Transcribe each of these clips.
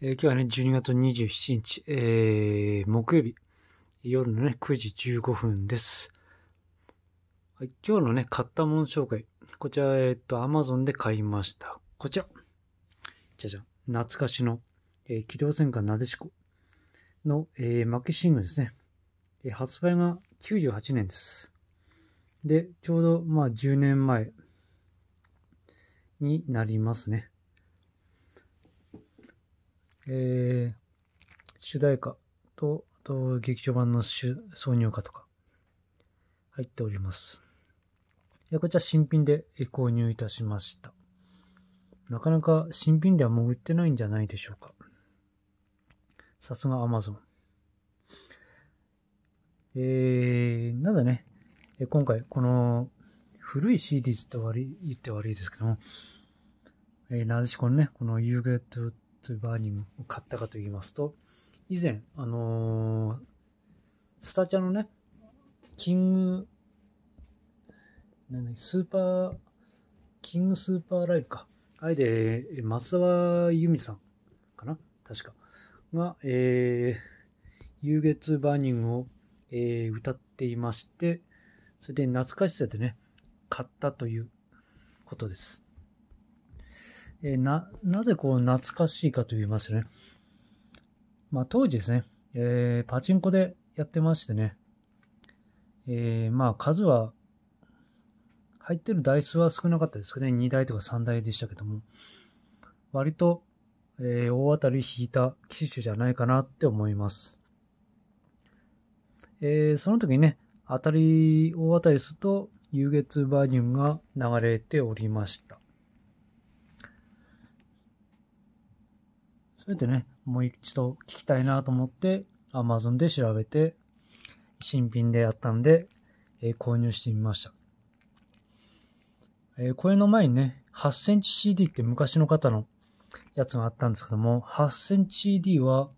えー、今日はね、12月27日、えー、木曜日、夜のね、9時15分です。はい、今日のね、買ったもの紹介。こちら、えっ、ー、と、Amazon で買いました。こちら。じゃじゃん。懐かしの、えー、機動戦艦なでしこの、えー、マキシングですね。えー、発売が98年です。で、ちょうど、まあ、10年前になりますね。えー、主題歌と、あと劇場版の挿入歌とか入っております。えこちら新品で購入いたしました。なかなか新品ではもう売ってないんじゃないでしょうか。さすが Amazon。えー、なぜね、今回この古い CD って言って悪いですけども、えー、なぜしこのね、この You Get というバーニングを買ったかと言いますと、以前、あのー、スタチャのね、キング、なスーパー、キングスーパーライブか。あれで、松沢由美さんかな確か。が、えー、夕月バーニングを、えー、歌っていまして、それで懐かしさでね、買ったということです。えー、な、なぜこう懐かしいかと言いますね。まあ当時ですね、えー、パチンコでやってましてね、えー、まあ数は、入ってる台数は少なかったですけどね、2台とか3台でしたけども、割と、えー、大当たり引いた機種じゃないかなって思います。えー、その時にね、当たり、大当たりすると、有月バーニュンが流れておりました。そうやってね、もう一度聞きたいなと思って、Amazon で調べて、新品でやったんで、えー、購入してみました。えー、これの前にね、8センチ CD って昔の方のやつがあったんですけども、8センチ CD は、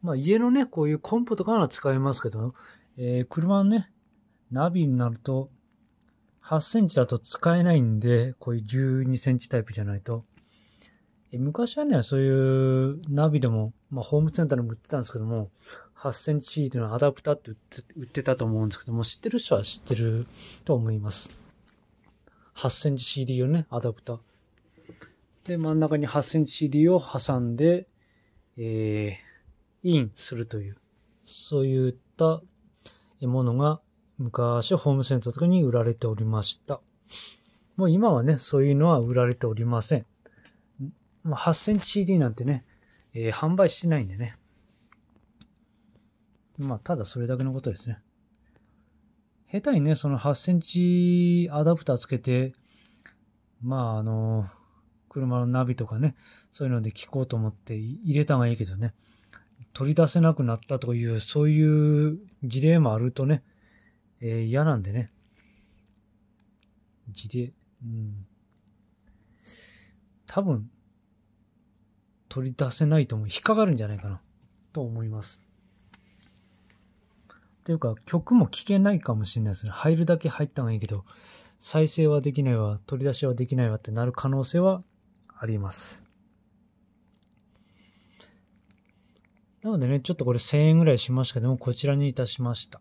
まあ家のね、こういうコンポとかなら使えますけど、えー、車のね、ナビになると、8センチだと使えないんで、こういう12センチタイプじゃないと。で昔はね、そういうナビでも、まあ、ホームセンターでも売ってたんですけども、8センチのアダプターって売って売ってたと思うんですけども、知ってる人は知ってると思います。8センチ CD をね、アダプター。で、真ん中に8センチ CD を挟んで、えー、インするという、そういったものが昔ホームセンターとかに売られておりました。もう今はね、そういうのは売られておりません。まあ、8センチ CD なんてね、えー、販売してないんでね。まあ、ただそれだけのことですね。下手にね、その8センチアダプターつけて、まあ、あの、車のナビとかね、そういうので聞こうと思って入れた方がいいけどね、取り出せなくなったという、そういう事例もあるとね、えー、嫌なんでね。事例、うん。多分、取り出せないとう。引っかかるんじゃないかなと思います。というか曲も聴けないかもしれないですね。入るだけ入った方がいいけど、再生はできないわ、取り出しはできないわってなる可能性はあります。なのでね、ちょっとこれ1000円ぐらいしましたけども、こちらにいたしました。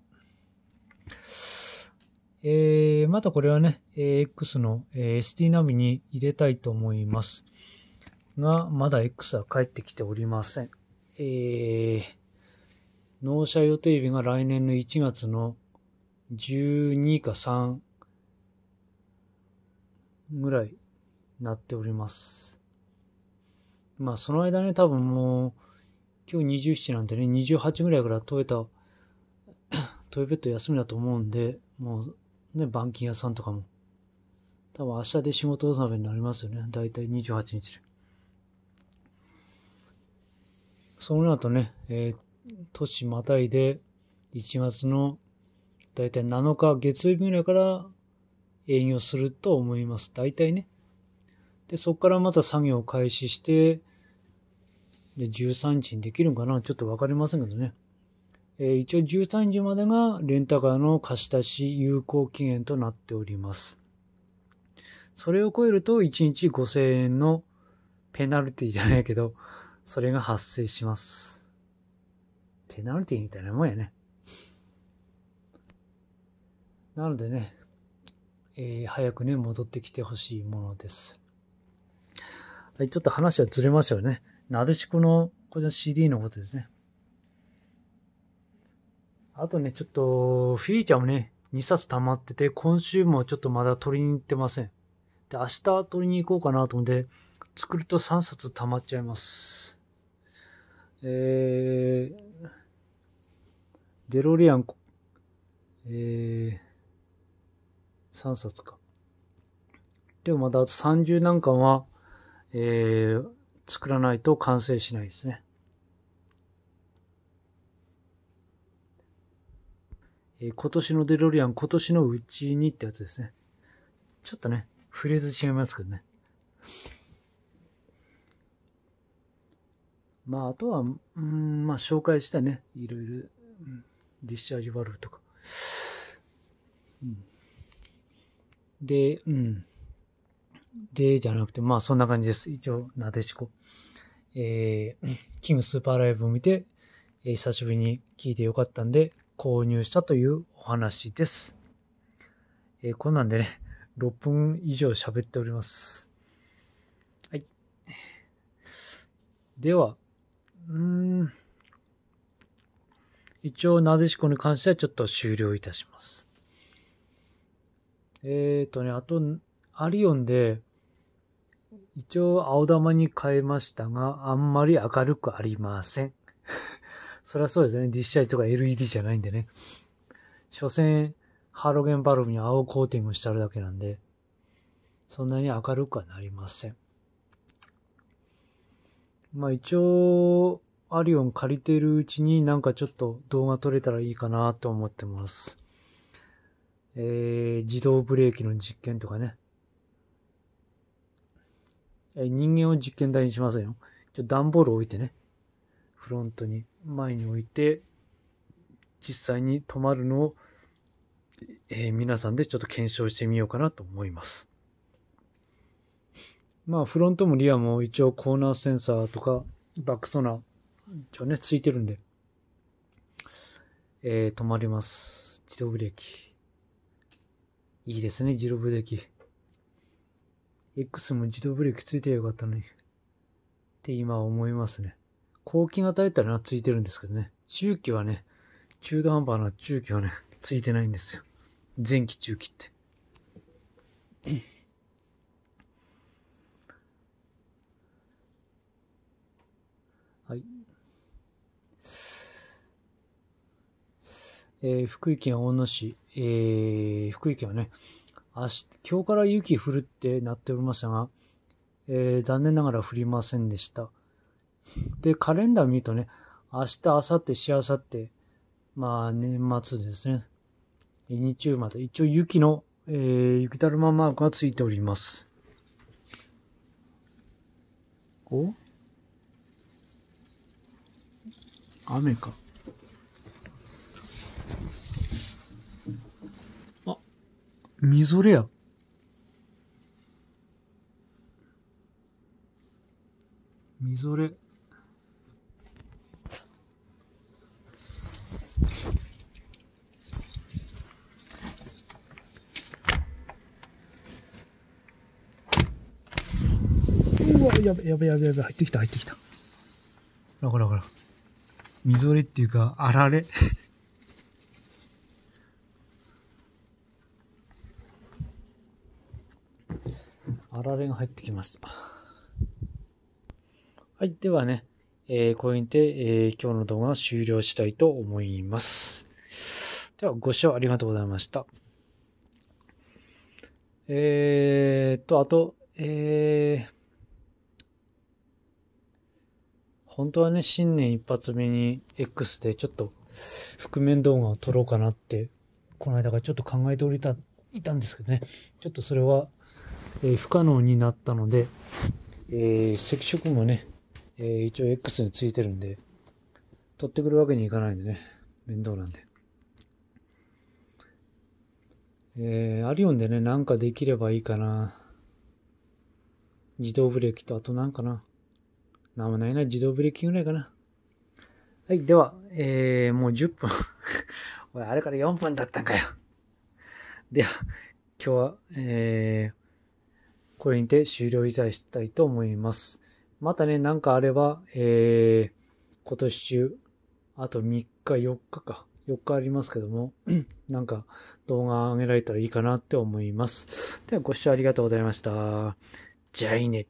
えー、またこれはね、X の SD ナビに入れたいと思います。が、まだ X は返ってきておりません。えー、納車予定日が来年の1月の12か3ぐらいなっております。まあ、その間ね、多分もう、今日27なんでね、28ぐらいからトヨタ、トヨペット休みだと思うんで、もう、ね、板金屋さんとかも、多分明日で仕事納めになりますよね。だいたい28日で。その後ね、えー、都市またいで、1月の大体7日月曜日ぐらいから営業すると思います。大体ね。で、そこからまた作業を開始して、で13日にできるのかなちょっとわかりませんけどね。えー、一応13日までがレンタカーの貸し出し有効期限となっております。それを超えると1日5000円のペナルティじゃないけど、それが発生します。ペナルティみたいなもんやね。なのでね、えー、早くね、戻ってきてほしいものです。はい、ちょっと話はずれましたよね。なでしこの、これの CD のことですね。あとね、ちょっと、フィーチャーもね、2冊溜まってて、今週もちょっとまだ取りに行ってません。で、明日取りに行こうかなと思って、作ると3冊溜まっちゃいます。えー、デロリアン、えー、3冊か。でもまだあと30何巻は、えー、作らないと完成しないですね。えー、今年のデロリアン、今年のうちにってやつですね。ちょっとね、フレーズ違いますけどね。まあ、あとは、うん、まあ、紹介したね、いろいろ、うん、ディスチャージバルブとか。うん、で、うん。で、じゃなくて、まあ、そんな感じです。一応、なでしこ。えー、キングスーパーライブを見て、えー、久しぶりに聞いてよかったんで、購入したというお話です。えー、こんなんでね、6分以上喋っております。はい。では、うん。一応、なでしこに関してはちょっと終了いたします。えっ、ー、とね、あと、アリオンで、一応、青玉に変えましたが、あんまり明るくありません。そりゃそうですね。シャ i とか LED じゃないんでね。所詮、ハロゲンバルブに青コーティングしてあるだけなんで、そんなに明るくはなりません。まあ一応、アリオン借りてるうちになんかちょっと動画撮れたらいいかなと思ってます。えー、自動ブレーキの実験とかね。え人間を実験台にしませんよ。ちょ、段ボール置いてね。フロントに、前に置いて、実際に止まるのを、えー、皆さんでちょっと検証してみようかなと思います。まあ、フロントもリアも一応コーナーセンサーとか、バックソナー、一応ね、ついてるんで、えー、止まります。自動ブレーキ。いいですね、自動ブレーキ。X も自動ブレーキついてよかったのに。って今思いますね。後期型やったらな、ついてるんですけどね。中期はね、中途半端な中期はね、ついてないんですよ。前期中期って。えー、福井県大野市、えー、福井県はね、明日、今日から雪降るってなっておりましたが、えー、残念ながら降りませんでした。で、カレンダー見るとね、明日、明後日、しあさって、まあ、年末ですね。日曜まで、一応雪の、えー、雪だるまマークがついております。お雨か。みぞれや。みぞれ。うわ、やべやべやべやべ、入ってきた入ってきた。ほらほらほら。みぞれっていうか、あられ。あられが入ってきました。はい。ではね、えー、これにて、えー、今日の動画は終了したいと思います。では、ご視聴ありがとうございました。えー、っと、あと、えー、本当はね、新年一発目に X でちょっと覆面動画を撮ろうかなって、この間からちょっと考えておりた、いたんですけどね。ちょっとそれはえ不可能になったので、え赤色もね、え一応 X についてるんで、取ってくるわけにいかないんでね、面倒なんで。えー、アリオンでね、なんかできればいいかな。自動ブレーキと、あとなんかな。なんもないな、自動ブレーキぐらいかな。はい、では、えー、もう10分 おい、あれから4分だったんかよでは、今日は、えー、これにて終了いたしたいと思います。またね、なんかあれば、えー、今年中、あと3日、4日か、4日ありますけども、なんか動画上げられたらいいかなって思います。ではご視聴ありがとうございました。じゃあいいね。